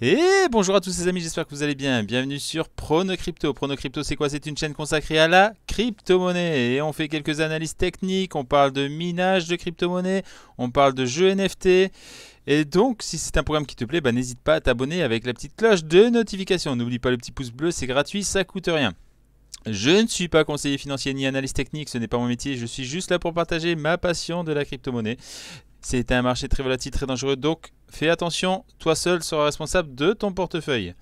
Et bonjour à tous les amis, j'espère que vous allez bien. Bienvenue sur Prono Crypto. Prono Crypto, c'est quoi C'est une chaîne consacrée à la crypto-monnaie. Et on fait quelques analyses techniques, on parle de minage de crypto-monnaie, on parle de jeux NFT. Et donc, si c'est un programme qui te plaît, bah, n'hésite pas à t'abonner avec la petite cloche de notification. N'oublie pas le petit pouce bleu, c'est gratuit, ça coûte rien. Je ne suis pas conseiller financier ni analyste technique, ce n'est pas mon métier, je suis juste là pour partager ma passion de la crypto-monnaie. C'est un marché très volatile, très dangereux, donc Fais attention, toi seul seras responsable de ton portefeuille.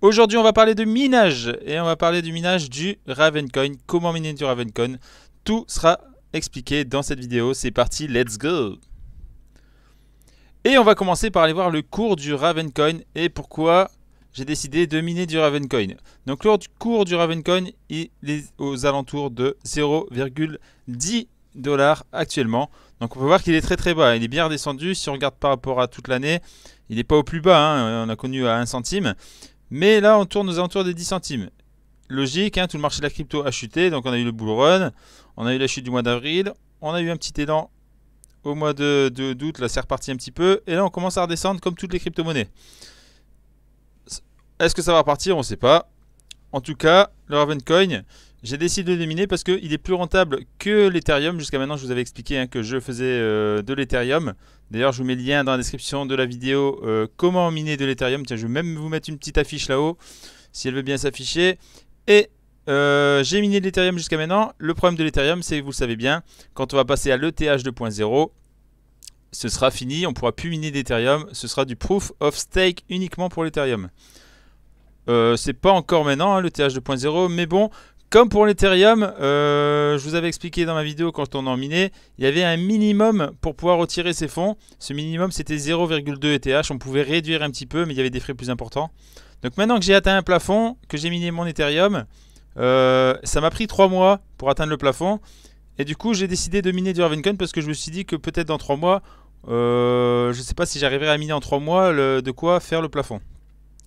Aujourd'hui, on va parler de minage et on va parler du minage du Ravencoin. Comment miner du Ravencoin Tout sera expliqué dans cette vidéo. C'est parti, let's go Et on va commencer par aller voir le cours du Ravencoin et pourquoi j'ai décidé de miner du Ravencoin. Donc le cours du Ravencoin, il est aux alentours de 0,10 dollars actuellement. Donc on peut voir qu'il est très très bas. Il est bien redescendu. Si on regarde par rapport à toute l'année, il n'est pas au plus bas. Hein. On a connu à 1 centime. Mais là, on tourne aux alentours des 10 centimes. Logique, hein. tout le marché de la crypto a chuté. Donc on a eu le bull run. On a eu la chute du mois d'avril. On a eu un petit élan au mois de, d'août. Là, c'est reparti un petit peu. Et là, on commence à redescendre comme toutes les crypto-monnaies. Est-ce que ça va repartir On sait pas. En tout cas, le Coin. J'ai décidé de miner parce qu'il est plus rentable que l'Ethereum. Jusqu'à maintenant, je vous avais expliqué hein, que je faisais euh, de l'Ethereum. D'ailleurs, je vous mets le lien dans la description de la vidéo euh, comment miner de l'Ethereum. Tiens, je vais même vous mettre une petite affiche là-haut si elle veut bien s'afficher. Et euh, j'ai miné de l'Ethereum jusqu'à maintenant. Le problème de l'Ethereum, c'est que vous le savez bien, quand on va passer à l'ETH 2.0, ce sera fini. On ne pourra plus miner d'Ethereum. Ce sera du proof of stake uniquement pour l'Ethereum. c'est pas encore maintenant hein, l'ETH 2.0, mais bon, comme pour l'Ethereum, euh, je vous avais expliqué dans ma vidéo quand on en minait, il y avait un minimum pour pouvoir retirer ses fonds. Ce minimum, c'était 0,2 ETH. On pouvait réduire un petit peu, mais il y avait des frais plus importants. Donc maintenant que j'ai atteint un plafond, que j'ai miné mon Ethereum, euh, ça m'a pris 3 mois pour atteindre le plafond. Et du coup, j'ai décidé de miner du Ravencoin parce que je me suis dit que peut-être dans 3 mois, euh, je ne sais pas si j'arriverai à miner en 3 mois de quoi faire le plafond.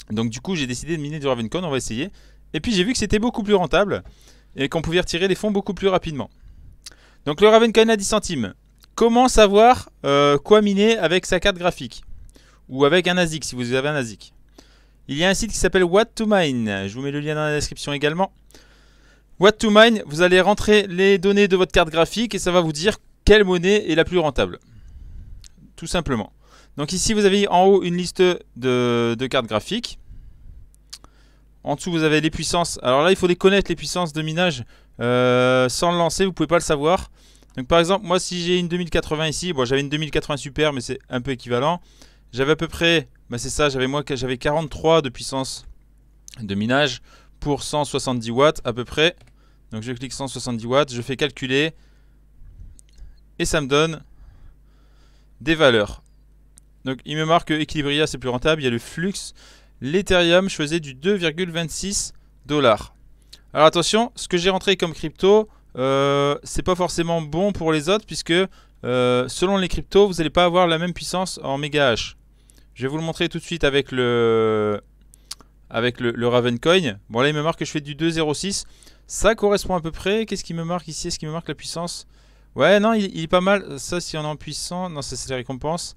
Donc du coup, j'ai décidé de miner du Ravencoin, on va essayer. Et puis j'ai vu que c'était beaucoup plus rentable et qu'on pouvait retirer les fonds beaucoup plus rapidement. Donc le Ravencoin à 10 centimes. Comment savoir euh, quoi miner avec sa carte graphique Ou avec un ASIC si vous avez un ASIC. Il y a un site qui s'appelle What to Mine. Je vous mets le lien dans la description également. What to Mine, vous allez rentrer les données de votre carte graphique et ça va vous dire quelle monnaie est la plus rentable. Tout simplement. Donc ici vous avez en haut une liste de, de cartes graphiques. En dessous, vous avez les puissances. Alors là, il faut les connaître, les puissances de minage. Euh, sans le lancer, vous pouvez pas le savoir. Donc par exemple, moi, si j'ai une 2080 ici, bon, j'avais une 2080 super, mais c'est un peu équivalent. J'avais à peu près, bah, c'est ça, j'avais moi, j'avais 43 de puissance de minage pour 170 watts à peu près. Donc je clique 170 watts, je fais calculer et ça me donne des valeurs. Donc il me marque que Equilibria c'est plus rentable, il y a le flux, l'Ethereum, je faisais du 2,26 dollars. Alors attention, ce que j'ai rentré comme crypto, euh, c'est pas forcément bon pour les autres puisque euh, selon les cryptos, vous n'allez pas avoir la même puissance en méga H. Je vais vous le montrer tout de suite avec le avec le, Ravencoin. Bon là, il me marque que je fais du 2,06. Ça correspond à peu près. Qu'est-ce qui me marque ici Est-ce qui me marque la puissance Ouais, non, il, est pas mal. Ça, si on en puissant, non, ça c'est la récompense.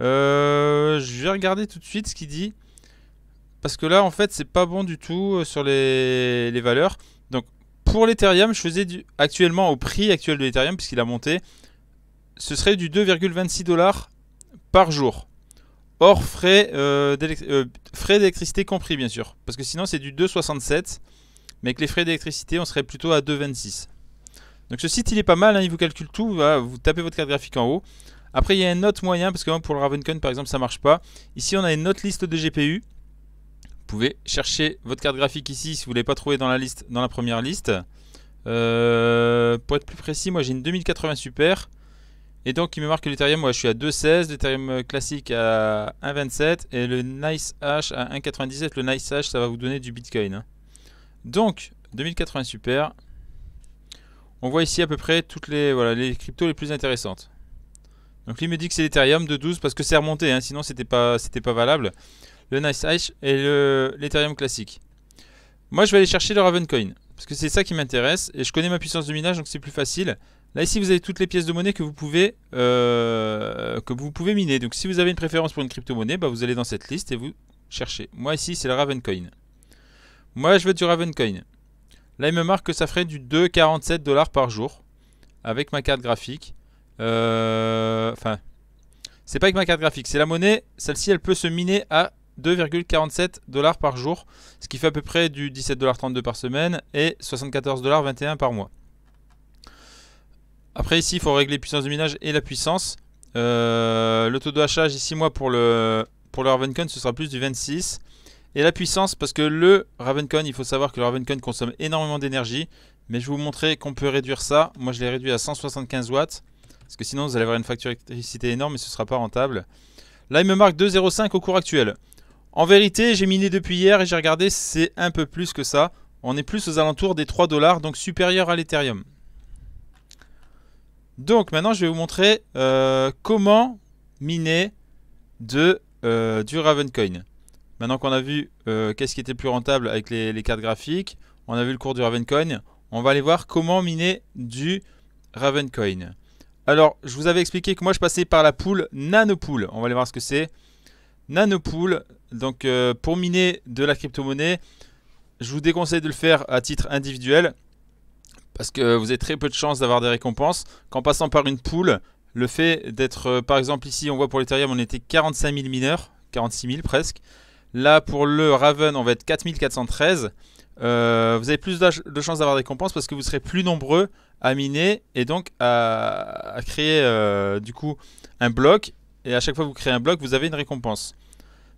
Euh, je vais regarder tout de suite ce qu'il dit. Parce que là, en fait, c'est pas bon du tout euh, sur les, valeurs. Donc, pour l'Ethereum, je faisais du, actuellement au prix actuel de l'Ethereum, puisqu'il a monté, ce serait du 2,26 dollars par jour. Hors euh, euh, frais d'électricité compris, bien sûr. Parce que sinon, c'est du 2,67. Mais avec les frais d'électricité, on serait plutôt à 2,26. Donc ce site, il est pas mal. Hein, il vous calcule tout. vous tapez votre carte graphique en haut. Après, il y a un autre moyen, parce que pour le Ravencon par exemple, ça marche pas. Ici, on a une autre liste de GPU. Vous pouvez chercher votre carte graphique ici si vous ne l'avez pas trouvé dans la, liste, dans la première liste. Euh, pour être plus précis, moi j'ai une 2080 Super. Et donc il me marque que l'Ethereum, moi je suis à 2,16, l'Ethereum classique à 1,27 et le Nice Hash à 1,97. Le Nice Hash ça va vous donner du Bitcoin. Hein. Donc 2080 Super. On voit ici à peu près toutes les, voilà, les cryptos les plus intéressantes. Donc lui me dit que c'est l'Ethereum de 12 parce que c'est remonté, hein. sinon c'était pas, pas valable le Nice et l'Ethereum classique. Moi, je vais aller chercher le Ravencoin, parce que c'est ça qui m'intéresse, et je connais ma puissance de minage, donc c'est plus facile. Là, ici, vous avez toutes les pièces de monnaie que vous pouvez, euh, que vous pouvez miner. Donc, si vous avez une préférence pour une crypto-monnaie, bah, vous allez dans cette liste et vous cherchez. Moi, ici, c'est le Ravencoin. Moi, je veux du Ravencoin. Là, il me marque que ça ferait du 2,47 dollars par jour avec ma carte graphique. Euh, enfin, c'est pas avec ma carte graphique, c'est la monnaie. Celle-ci, elle peut se miner à 2,47 dollars par jour, ce qui fait à peu près du 17,32 par semaine et 74,21 par mois. Après ici, il faut régler puissance de minage et la puissance. Euh, le taux de hachage ici, moi, pour le, pour le Ravencon, ce sera plus du 26. Et la puissance, parce que le Ravencon, il faut savoir que le Ravencon consomme énormément d'énergie. Mais je vais vous montrer qu'on peut réduire ça. Moi, je l'ai réduit à 175 watts. Parce que sinon, vous allez avoir une facture d'électricité énorme et ce ne sera pas rentable. Là, il me marque 2,05 au cours actuel. En vérité, j'ai miné depuis hier et j'ai regardé, c'est un peu plus que ça. On est plus aux alentours des 3 dollars, donc supérieur à l'Ethereum. Donc maintenant, je vais vous montrer euh, comment miner euh, du Ravencoin. Maintenant qu'on a vu euh, qu'est-ce qui était plus rentable avec les, les, cartes graphiques, on a vu le cours du Ravencoin, on va aller voir comment miner du Ravencoin. Alors, je vous avais expliqué que moi, je passais par la poule Nanopool. On va aller voir ce que c'est. Nanopool, donc euh, pour miner de la crypto-monnaie, je vous déconseille de le faire à titre individuel parce que vous avez très peu de chances d'avoir des récompenses. Qu'en passant par une poule, le fait d'être, euh, par exemple ici, on voit pour l'Ethereum, on était 45 000 mineurs, 46 000 presque. Là, pour le Raven, on va être 4413. Euh, vous avez plus de chances d'avoir des récompenses parce que vous serez plus nombreux à miner et donc à, créer du coup un bloc. Et à chaque fois que vous créez un bloc, vous avez une récompense.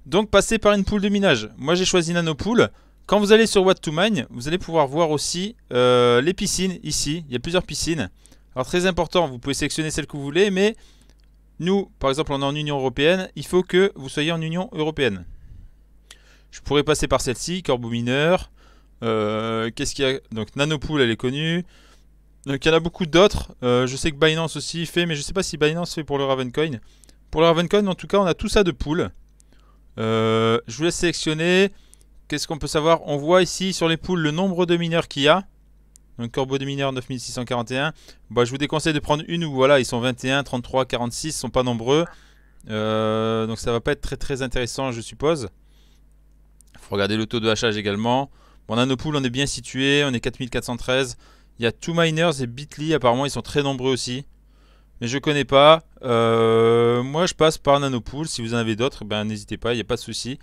Donc passer par une poule de minage. Moi j'ai choisi Nanopool. Quand vous allez sur What to Mine, vous allez pouvoir voir aussi euh, les piscines ici. Il y a plusieurs piscines. Alors très important, vous pouvez sélectionner celle que vous voulez, mais nous, par exemple, on est en Union Européenne, il faut que vous soyez en Union Européenne. Je pourrais passer par celle-ci, corbeau mineur. Euh, qu'est-ce qu'il y a Donc Nanopool, elle est connue. Donc il y en a beaucoup d'autres. Euh, je sais que Binance aussi fait, mais je ne sais pas si Binance fait pour le Ravencoin. Pour le Ravencoin, en tout cas, on a tout ça de poule euh, je vous laisse sélectionner. Qu'est-ce qu'on peut savoir On voit ici sur les poules le nombre de mineurs qu'il y a. Donc corbeau de mineurs 9641. Bah, je vous déconseille de prendre une où voilà, ils sont 21, 33, 46, ils ne sont pas nombreux. Euh, donc ça va pas être très très intéressant je suppose. Faut regarder le taux de hachage également. on a nos poules, on est bien situé, on est 4413. Il y a Two Miners et Bitly apparemment ils sont très nombreux aussi mais je connais pas. Euh, moi, je passe par Nanopool. Si vous en avez d'autres, ben n'hésitez pas, il n'y a pas de souci.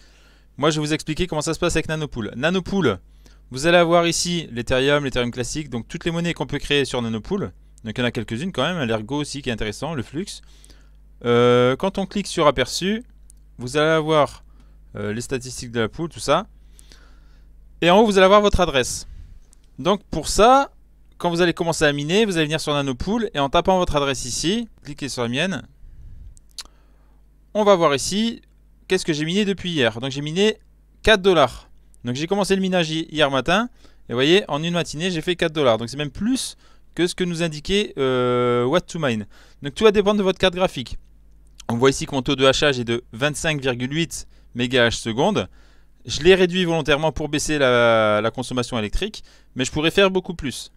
Moi, je vais vous expliquer comment ça se passe avec Nanopool. Nanopool, vous allez avoir ici l'Ethereum, l'Ethereum classique, donc toutes les monnaies qu'on peut créer sur Nanopool. Donc il y en a quelques-unes quand même, l'Ergo aussi qui est intéressant, le Flux. Euh, quand on clique sur Aperçu, vous allez avoir euh, les statistiques de la poule, tout ça. Et en haut, vous allez avoir votre adresse. Donc pour ça, quand vous allez commencer à miner, vous allez venir sur NanoPool et en tapant votre adresse ici, cliquez sur la mienne. On va voir ici qu'est-ce que j'ai miné depuis hier. Donc j'ai miné 4 dollars. Donc j'ai commencé le minage hier matin. Et vous voyez, en une matinée, j'ai fait 4 dollars. Donc c'est même plus que ce que nous indiquait euh, What to Mine. Donc tout va dépendre de votre carte graphique. On voit ici que mon taux de hachage est de 25,8 MHz. seconde. Je l'ai réduit volontairement pour baisser la, la, consommation électrique, mais je pourrais faire beaucoup plus.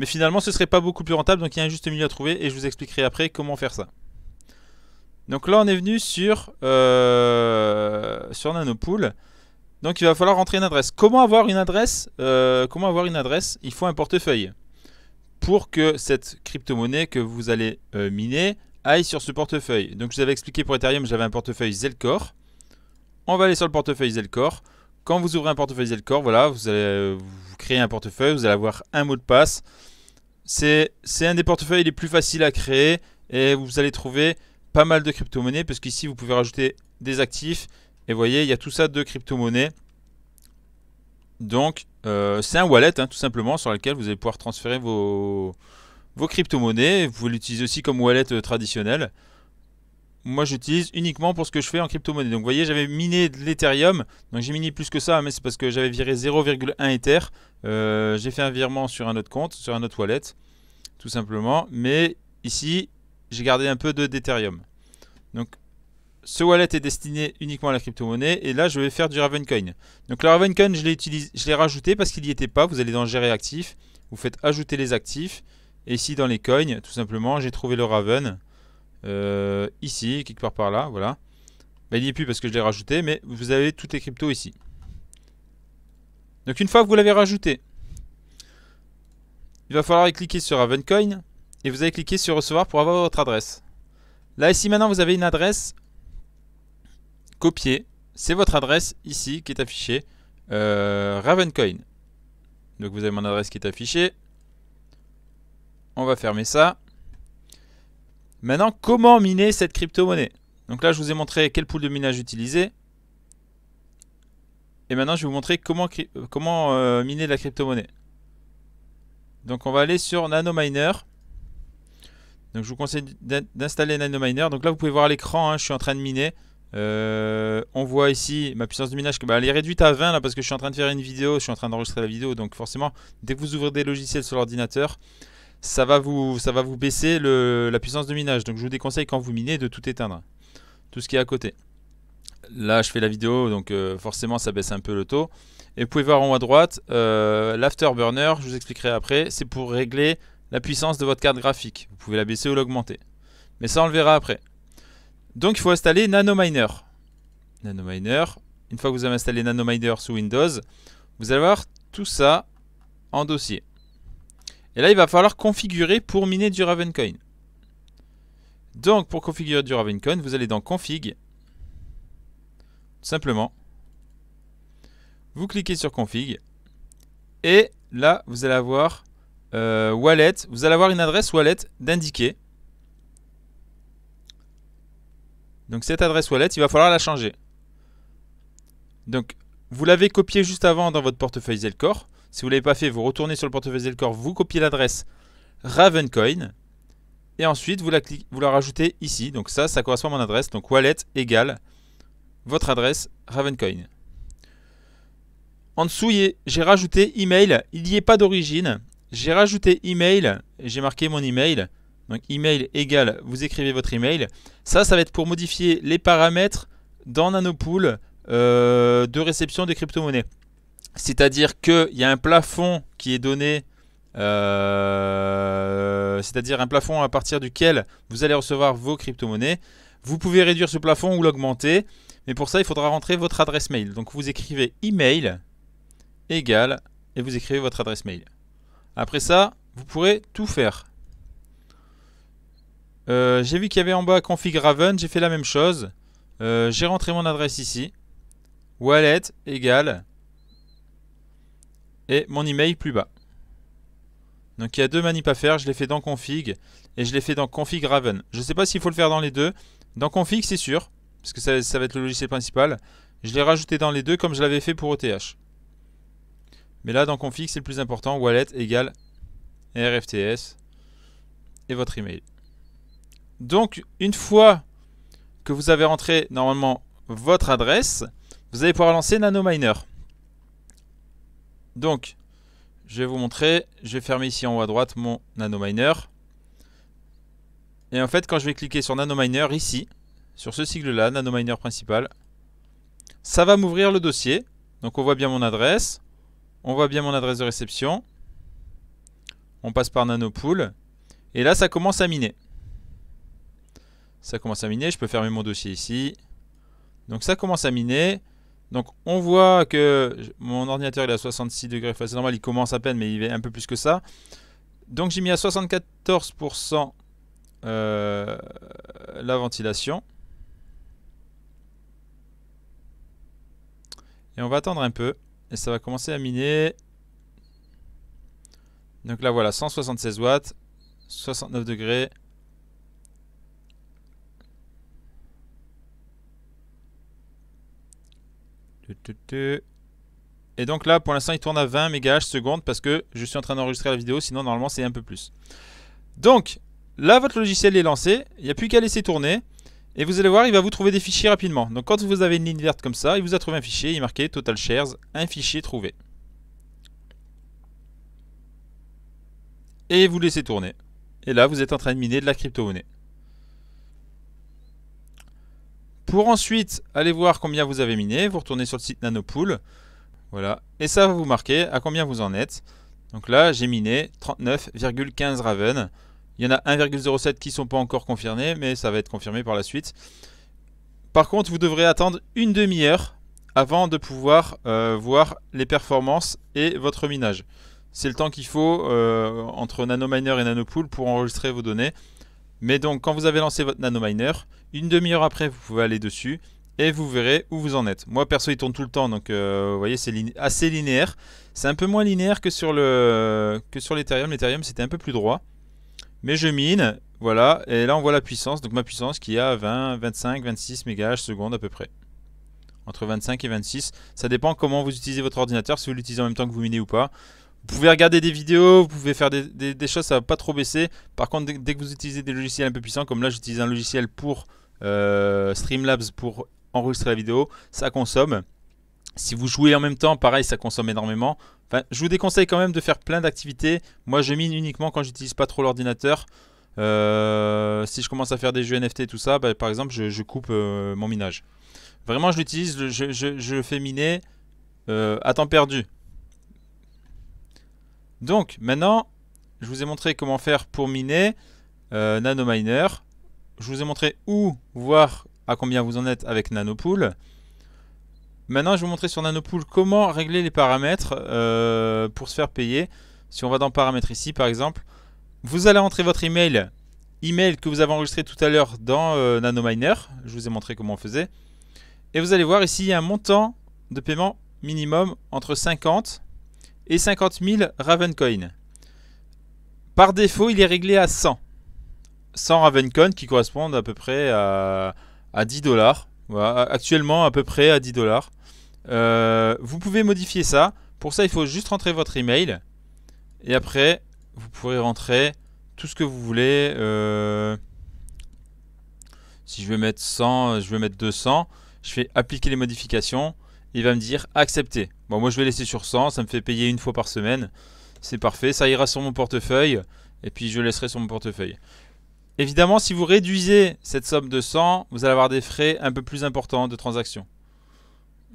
Mais finalement, ce serait pas beaucoup plus rentable, donc il y a un juste milieu à trouver et je vous expliquerai après comment faire ça. Donc là, on est venu sur, euh, sur Nanopool. Donc il va falloir rentrer une adresse. Comment avoir une adresse euh, Comment avoir une adresse Il faut un portefeuille pour que cette crypto-monnaie que vous allez euh, miner aille sur ce portefeuille. Donc je vous avais expliqué pour Ethereum, j'avais un portefeuille Zelcor. On va aller sur le portefeuille Zelcor. Quand vous ouvrez un portefeuille Zelcore, voilà, vous allez créer un portefeuille, vous allez avoir un mot de passe, c'est un des portefeuilles les plus faciles à créer et vous allez trouver pas mal de crypto-monnaies parce qu'ici vous pouvez rajouter des actifs et voyez il y a tout ça de crypto-monnaies. Donc euh, c'est un wallet hein, tout simplement sur lequel vous allez pouvoir transférer vos, vos crypto-monnaies. Vous pouvez l'utiliser aussi comme wallet euh, traditionnel moi j'utilise uniquement pour ce que je fais en crypto-monnaie. Donc vous voyez, j'avais miné de l'Ethereum. Donc j'ai miné plus que ça, mais c'est parce que j'avais viré 0,1 Ether. Euh, j'ai fait un virement sur un autre compte, sur un autre wallet, tout simplement. Mais ici, j'ai gardé un peu d'Ethereum. donc ce wallet est destiné uniquement à la crypto-monnaie. Et là, je vais faire du Ravencoin. Donc le Ravencoin, je l'ai rajouté parce qu'il n'y était pas. Vous allez dans Gérer actifs. Vous faites ajouter les actifs. Et ici, dans les coins, tout simplement, j'ai trouvé le Raven. Euh, ici, quelque part par là, voilà. Bah, il n'y est plus parce que je l'ai rajouté, mais vous avez toutes les cryptos ici. Donc une fois que vous l'avez rajouté, il va falloir cliquer sur Ravencoin et vous allez cliquer sur recevoir pour avoir votre adresse. Là ici maintenant vous avez une adresse copiée, c'est votre adresse ici qui est affichée euh, Ravencoin. Donc vous avez mon adresse qui est affichée. On va fermer ça. Maintenant, comment miner cette crypto-monnaie Donc là, je vous ai montré quelle pool de minage utiliser. Et maintenant, je vais vous montrer comment, euh, comment euh, miner la crypto-monnaie. Donc on va aller sur NanoMiner. Donc je vous conseille d'installer NanoMiner. Donc là, vous pouvez voir l'écran, hein, je suis en train de miner. Euh, on voit ici ma puissance de minage, qui bah, elle est réduite à 20 là parce que je suis en train de faire une vidéo, je suis en train d'enregistrer la vidéo. Donc forcément, dès que vous ouvrez des logiciels sur l'ordinateur, ça va vous, ça va vous baisser la puissance de minage. Donc je vous déconseille quand vous minez de tout éteindre, tout ce qui est à côté. Là je fais la vidéo, donc euh, forcément ça baisse un peu le taux. Et vous pouvez voir en haut à droite, euh, l'afterburner, je vous expliquerai après, c'est pour régler la puissance de votre carte graphique. Vous pouvez la baisser ou l'augmenter. Mais ça on le verra après. Donc il faut installer NanoMiner. NanoMiner, une fois que vous avez installé NanoMiner sous Windows, vous allez voir tout ça en dossier. Et là, il va falloir configurer pour miner du Ravencoin. Donc, pour configurer du Ravencoin, vous allez dans Config. Simplement. Vous cliquez sur Config. Et là, vous allez avoir euh, Wallet. Vous allez avoir une adresse Wallet d'indiquer. Donc, cette adresse Wallet, il va falloir la changer. Donc, vous l'avez copié juste avant dans votre portefeuille Zelcor. Si vous ne l'avez pas fait, vous retournez sur le portefeuille corps, vous copiez l'adresse Ravencoin. Et ensuite, vous la, rajoutez ici. Donc ça, ça correspond à mon adresse. Donc wallet égale votre adresse Ravencoin. En dessous, j'ai rajouté email. Il n'y est pas d'origine. J'ai rajouté email. J'ai marqué mon email. Donc email égale, vous écrivez votre email. Ça, ça va être pour modifier les paramètres dans Nanopool euh, de réception des crypto-monnaies. C'est-à-dire qu'il y a un plafond qui est donné, euh, c'est-à-dire un plafond à partir duquel vous allez recevoir vos crypto-monnaies. Vous pouvez réduire ce plafond ou l'augmenter, mais pour ça, il faudra rentrer votre adresse mail. Donc vous écrivez email égal, et vous écrivez votre adresse mail. Après ça, vous pourrez tout faire. Euh, j'ai vu qu'il y avait en bas config Raven, j'ai fait la même chose. Euh, j'ai rentré mon adresse ici. Wallet égal et mon email plus bas. Donc il y a deux manips à faire, je les fais dans config et je les fais dans config Raven. Je ne sais pas s'il faut le faire dans les deux. Dans config c'est sûr, parce que ça, va être le logiciel principal. Je l'ai rajouté dans les deux comme je l'avais fait pour OTH. E Mais là dans config c'est le plus important, wallet égale RFTS et votre email. Donc une fois que vous avez rentré normalement votre adresse, vous allez pouvoir lancer NanoMiner. Donc, je vais vous montrer. Je vais fermer ici en haut à droite mon Nano nanominer. Et en fait, quand je vais cliquer sur nanominer ici, sur ce sigle-là, nanominer principal, ça va m'ouvrir le dossier. Donc on voit bien mon adresse. On voit bien mon adresse de réception. On passe par Pool. Et là, ça commence à miner. Ça commence à miner. Je peux fermer mon dossier ici. Donc ça commence à miner. Donc on voit que mon ordinateur il est à 66 degrés, c'est normal, il commence à peine, mais il est un peu plus que ça. Donc j'ai mis à 74% euh, la ventilation. Et on va attendre un peu. Et ça va commencer à miner. Donc là voilà, 176 watts, 69 degrés. Et donc là, pour l'instant, il tourne à 20 MHz seconde parce que je suis en train d'enregistrer la vidéo, sinon normalement c'est un peu plus. Donc, là, votre logiciel est lancé, il n'y a plus qu'à laisser tourner. Et vous allez voir, il va vous trouver des fichiers rapidement. Donc quand vous avez une ligne verte comme ça, il vous a trouvé un fichier, il est marqué Total Shares, un fichier trouvé. Et vous laissez tourner. Et là, vous êtes en train de miner de la crypto-monnaie. Pour ensuite aller voir combien vous avez miné, vous retournez sur le site Nanopool. Voilà, et ça va vous marquer à combien vous en êtes. Donc là, j'ai miné 39,15 Raven. Il y en a 1,07 qui ne sont pas encore confirmés, mais ça va être confirmé par la suite. Par contre, vous devrez attendre une demi-heure avant de pouvoir euh, voir les performances et votre minage. C'est le temps qu'il faut euh, entre NanoMiner et NanoPool pour enregistrer vos données. Mais donc, quand vous avez lancé votre NanoMiner, une demi-heure après, vous pouvez aller dessus et vous verrez où vous en êtes. Moi perso, il tourne tout le temps, donc euh, vous voyez, c'est assez linéaire. C'est un peu moins linéaire que sur le que sur l'Ethereum. L'Ethereum, c'était un peu plus droit. Mais je mine, voilà, et là on voit la puissance, donc ma puissance qui est à 20, 25, 26 mégas secondes à peu près. Entre 25 et 26, ça dépend comment vous utilisez votre ordinateur, si vous l'utilisez en même temps que vous minez ou pas. Vous pouvez regarder des vidéos, vous pouvez faire des, choses, ça va pas trop baisser. Par contre, dès, que vous utilisez des logiciels un peu puissants, comme là j'utilise un logiciel pour euh, Streamlabs pour enregistrer la vidéo, ça consomme. Si vous jouez en même temps, pareil, ça consomme énormément. je vous déconseille quand même de faire plein d'activités. Moi, je mine uniquement quand j'utilise pas trop l'ordinateur. Euh, si je commence à faire des jeux NFT et tout ça, bah, par exemple, je, coupe euh, mon minage. Vraiment, je l'utilise, je, fais miner à temps perdu. Donc, maintenant, je vous ai montré comment faire pour miner Nano NanoMiner je vous ai montré où voir à combien vous en êtes avec Nanopool. Maintenant, je vais vous montrer sur Nanopool comment régler les paramètres euh, pour se faire payer. Si on va dans paramètres ici, par exemple, vous allez entrer votre email, email que vous avez enregistré tout à l'heure dans euh, NanoMiner. Je vous ai montré comment on faisait. Et vous allez voir ici, il y a un montant de paiement minimum entre 50 et 50 000 Ravencoin. Par défaut, il est réglé à 100. 100 Ravencon qui correspondent à peu près à, 10 dollars. actuellement à peu près à 10 dollars. Euh, vous pouvez modifier ça. Pour ça, il faut juste rentrer votre email. Et après, vous pourrez rentrer tout ce que vous voulez. Euh, si je veux mettre 100, je veux mettre 200. Je fais appliquer les modifications. Il va me dire accepter. Bon, moi je vais laisser sur 100. Ça me fait payer une fois par semaine. C'est parfait. Ça ira sur mon portefeuille. Et puis je laisserai sur mon portefeuille. Évidemment, si vous réduisez cette somme de 100, vous allez avoir des frais un peu plus importants de transaction.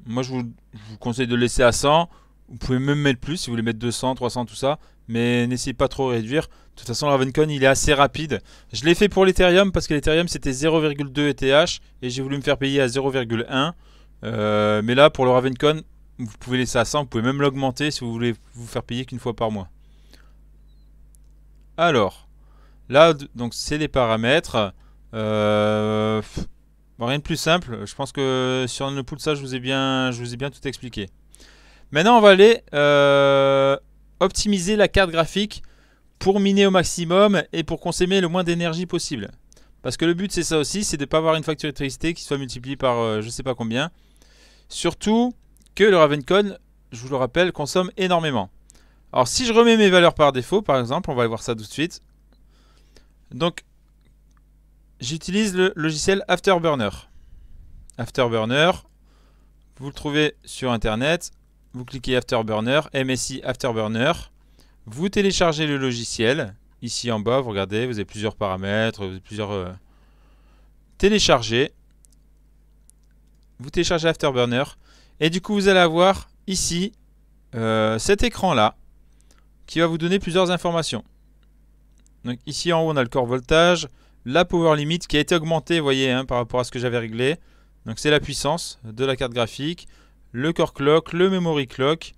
Moi, je vous, conseille de laisser à 100. Vous pouvez même mettre plus si vous voulez mettre 200, 300, tout ça. Mais n'essayez pas trop réduire. De toute façon, le Ravencon il est assez rapide. Je l'ai fait pour l'Ethereum parce que l'Ethereum, c'était 0,2 ETH. Et j'ai voulu me faire payer à 0,1. Euh, mais là, pour le Ravencon vous pouvez laisser à 100. Vous pouvez même l'augmenter si vous voulez vous faire payer qu'une fois par mois. Alors. Là, donc c'est les paramètres. Euh, rien de plus simple. Je pense que sur le pool, ça, je vous ai bien, je vous ai bien tout expliqué. Maintenant, on va aller euh, optimiser la carte graphique pour miner au maximum et pour consommer le moins d'énergie possible. Parce que le but, c'est ça aussi, c'est de ne pas avoir une facture d'électricité qui soit multipliée par euh, je sais pas combien. Surtout que le Ravencon, je vous le rappelle, consomme énormément. Alors si je remets mes valeurs par défaut, par exemple, on va aller voir ça tout de suite. Donc, j'utilise le logiciel Afterburner. Afterburner, vous le trouvez sur Internet. Vous cliquez Afterburner, MSI Afterburner. Vous téléchargez le logiciel. Ici en bas, vous regardez, vous avez plusieurs paramètres, vous plusieurs... Euh, télécharger. Vous téléchargez Afterburner. Et du coup, vous allez avoir ici euh, cet écran-là qui va vous donner plusieurs informations. Donc ici en haut, on a le core voltage, la power limit qui a été augmentée, vous voyez, hein, par rapport à ce que j'avais réglé. Donc c'est la puissance de la carte graphique, le core clock, le memory clock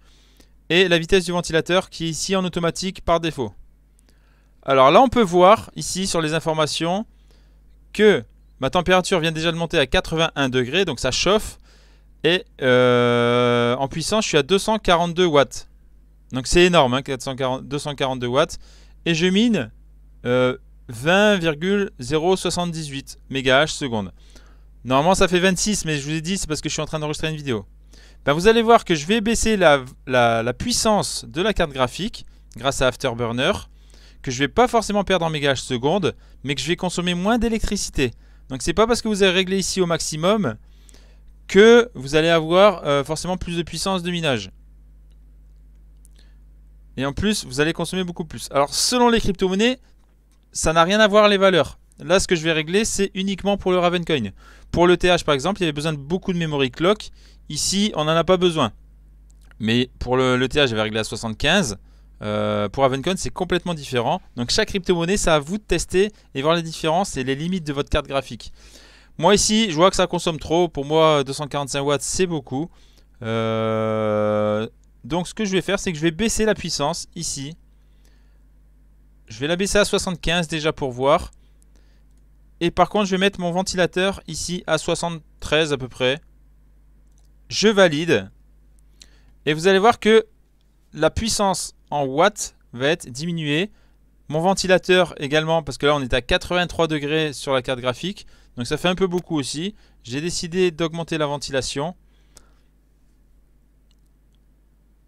et la vitesse du ventilateur qui est ici en automatique par défaut. Alors là, on peut voir ici sur les informations que ma température vient déjà de monter à 81 degrés, donc ça chauffe. Et euh, en puissance, je suis à 242 watts. Donc c'est énorme, 242 hein, watts. Et je mine 20,078 MHz seconde. Normalement, ça fait 26, mais je vous ai dit, c'est parce que je suis en train d'enregistrer une vidéo. Ben, vous allez voir que je vais baisser la, la, puissance de la carte graphique grâce à Afterburner, que je vais pas forcément perdre en MHz seconde, mais que je vais consommer moins d'électricité. Donc c'est pas parce que vous avez réglé ici au maximum que vous allez avoir euh, forcément plus de puissance de minage. Et en plus, vous allez consommer beaucoup plus. Alors selon les crypto-monnaies, ça n'a rien à voir les valeurs. Là, ce que je vais régler, c'est uniquement pour le Ravencoin. Pour le TH, par exemple, il y avait besoin de beaucoup de memory clock. Ici, on n'en a pas besoin. Mais pour le, TH, j'avais réglé à 75. Euh, pour Ravencoin, c'est complètement différent. Donc, chaque crypto-monnaie, c'est à vous de tester et voir les différences et les limites de votre carte graphique. Moi, ici, je vois que ça consomme trop. Pour moi, 245 watts, c'est beaucoup. Euh, donc, ce que je vais faire, c'est que je vais baisser la puissance ici je vais la baisser à 75 déjà pour voir. Et par contre, je vais mettre mon ventilateur ici à 73 à peu près. Je valide. Et vous allez voir que la puissance en watts va être diminuée. Mon ventilateur également, parce que là on est à 83 degrés sur la carte graphique. Donc ça fait un peu beaucoup aussi. J'ai décidé d'augmenter la ventilation.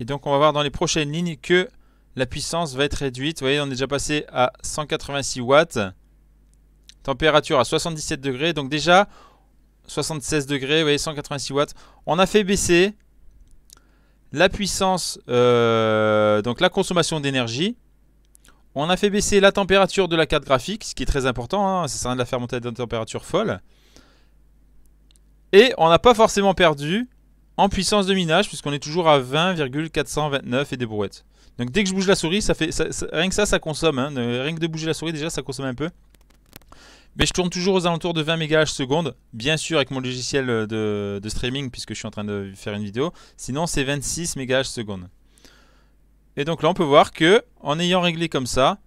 Et donc on va voir dans les prochaines lignes que la puissance va être réduite. Vous voyez, on est déjà passé à 186 watts. Température à 77 degrés. Donc déjà, 76 degrés, vous voyez, 186 watts. On a fait baisser la puissance, euh, donc la consommation d'énergie. On a fait baisser la température de la carte graphique, ce qui est très important. C'est hein. ça sert à de la faire monter à une température folle. Et on n'a pas forcément perdu en puissance de minage, puisqu'on est toujours à 20,429 et des brouettes. Donc dès que je bouge la souris, ça fait rien que ça, ça consomme. Hein. Euh, rien que de bouger la souris, déjà, ça consomme un peu. Mais je tourne toujours aux alentours de 20 MHz secondes, bien sûr avec mon logiciel euh, de, streaming puisque je suis en train de faire une vidéo. Sinon c'est 26 MHz seconde. Et donc là on peut voir que en ayant réglé comme ça,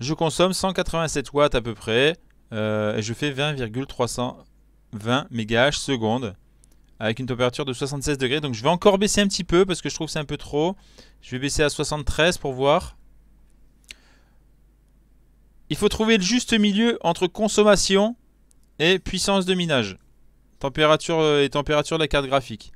je consomme 187 watts à peu près euh, et je fais 20,320 MHz seconde avec une température de 76 degrés. Donc je vais encore baisser un petit peu parce que je trouve que c'est un peu trop. Je vais baisser à 73 pour voir. Il faut trouver le juste milieu entre consommation et puissance de minage. Température euh, et température de la carte graphique.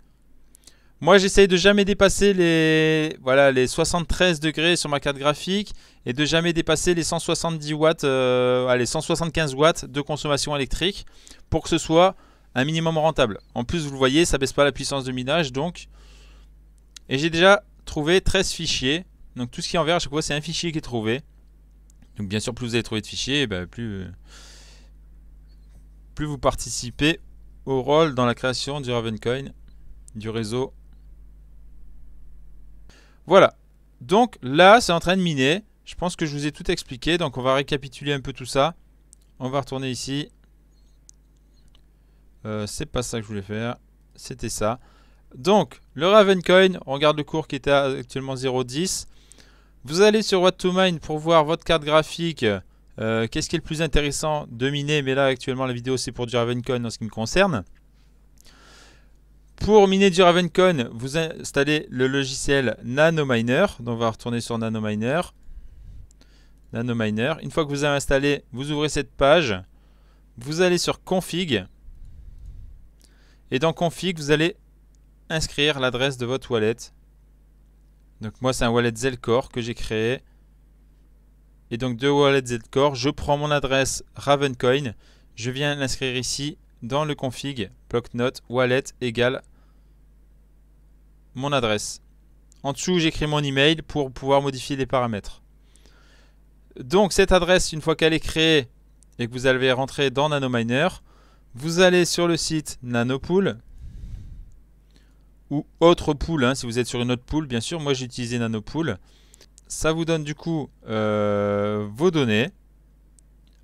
Moi j'essaye de jamais dépasser les, voilà, les 73 degrés sur ma carte graphique et de jamais dépasser les 170 watts, 175 euh, watts de consommation électrique pour que ce soit un minimum rentable. En plus, vous le voyez, ça baisse pas la puissance de minage, donc. Et j'ai déjà trouvé 13 fichiers. Donc tout ce qui est en vert, à chaque fois, c'est un fichier qui est trouvé. Donc bien sûr, plus vous avez trouvé de fichiers, eh ben, plus, euh, plus vous participez au rôle dans la création du Ravencoin, du réseau. Voilà. Donc là, c'est en train de miner. Je pense que je vous ai tout expliqué. Donc on va récapituler un peu tout ça. On va retourner ici. Euh, c'est pas ça que je voulais faire. C'était ça. Donc, le Ravencoin, on regarde le cours qui était actuellement 0,10. Vous allez sur What 2 Mine pour voir votre carte graphique. Euh, qu'est-ce qui est le plus intéressant de miner Mais là, actuellement, la vidéo, c'est pour du Ravencoin en ce qui me concerne. Pour miner du Ravencoin, vous installez le logiciel NanoMiner. Donc, on va retourner sur NanoMiner. NanoMiner. Une fois que vous avez installé, vous ouvrez cette page. Vous allez sur Config. Et dans config, vous allez inscrire l'adresse de votre wallet. Donc moi, c'est un wallet Zelcore que j'ai créé. Et donc de wallet Zelcore, je prends mon adresse Ravencoin. Je viens l'inscrire ici dans le config bloc wallet égale mon adresse. En dessous, j'écris mon email pour pouvoir modifier les paramètres. Donc cette adresse, une fois qu'elle est créée et que vous allez rentrer dans NanoMiner, vous allez sur le site Nanopool ou autre pool, hein, si vous êtes sur une autre pool, bien sûr. Moi, j'ai utilisé Nanopool. Ça vous donne du coup euh, vos données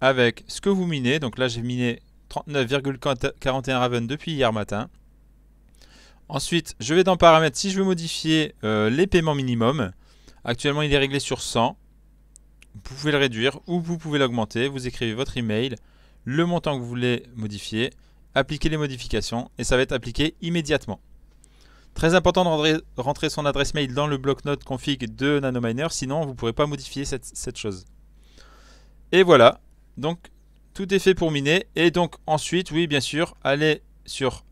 avec ce que vous minez. Donc là, j'ai miné 39,41 Raven depuis hier matin. Ensuite, je vais dans paramètres si je veux modifier euh, les paiements minimum. Actuellement, il est réglé sur 100. Vous pouvez le réduire ou vous pouvez l'augmenter. Vous écrivez votre email le montant que vous voulez modifier, appliquer les modifications et ça va être appliqué immédiatement. Très important de rentrer son adresse mail dans le bloc note config de Nanominer, sinon vous ne pourrez pas modifier cette, cette, chose. Et voilà, donc tout est fait pour miner. Et donc ensuite, oui bien sûr, allez sur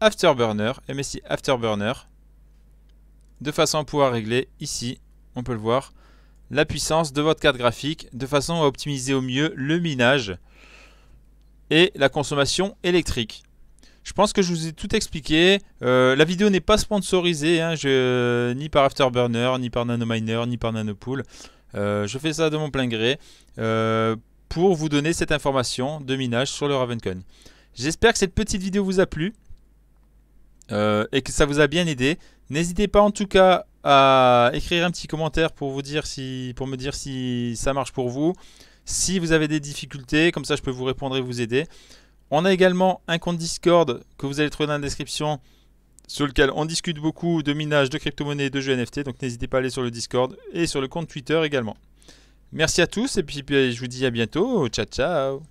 Afterburner, MSI Afterburner, de façon à pouvoir régler ici, on peut le voir, la puissance de votre carte graphique, de façon à optimiser au mieux le minage et la consommation électrique. Je pense que je vous ai tout expliqué. Euh, la vidéo n'est pas sponsorisée, hein. ni par Afterburner, ni par Nanominer, ni par Nanopool. Euh, je fais ça de mon plein gré euh, pour vous donner cette information de minage sur le ravencon J'espère que cette petite vidéo vous a plu et que ça vous a bien aidé. N'hésitez pas en tout cas à écrire un petit commentaire pour, vous dire si, pour me dire si ça marche pour vous si vous avez des difficultés, comme ça je peux vous répondre et vous aider. On a également un compte Discord que vous allez trouver dans la description sur lequel on discute beaucoup de minage, de crypto-monnaies, de jeux NFT. Donc n'hésitez pas à aller sur le Discord et sur le compte Twitter également. Merci à tous et puis je vous dis à bientôt. Ciao ciao